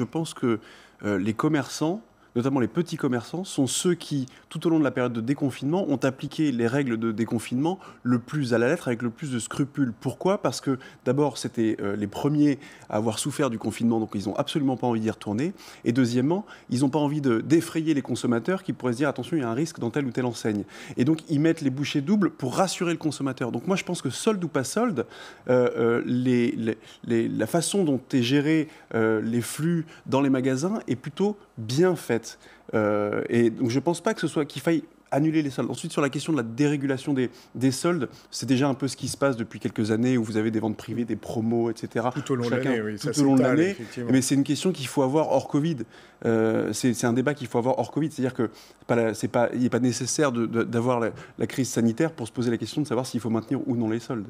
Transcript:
je pense que euh, les commerçants notamment les petits commerçants, sont ceux qui, tout au long de la période de déconfinement, ont appliqué les règles de déconfinement le plus à la lettre, avec le plus de scrupules. Pourquoi Parce que d'abord, c'était euh, les premiers à avoir souffert du confinement, donc ils n'ont absolument pas envie d'y retourner. Et deuxièmement, ils n'ont pas envie d'effrayer les consommateurs qui pourraient se dire attention, il y a un risque dans telle ou telle enseigne. Et donc, ils mettent les bouchées doubles pour rassurer le consommateur. Donc, moi, je pense que solde ou pas solde, euh, euh, la façon dont est géré les flux dans les magasins est plutôt bien faite. Euh, et donc je ne pense pas que ce soit qu'il faille annuler les soldes. Ensuite, sur la question de la dérégulation des, des soldes, c'est déjà un peu ce qui se passe depuis quelques années où vous avez des ventes privées, des promos, etc. Tout au long de l'année, oui. Tout au long de l'année. Mais c'est une question qu'il faut avoir hors Covid. Euh, c'est un débat qu'il faut avoir hors Covid. C'est-à-dire que c'est pas, il n'est pas nécessaire d'avoir la crise sanitaire pour se poser la question de savoir s'il faut maintenir ou non les soldes.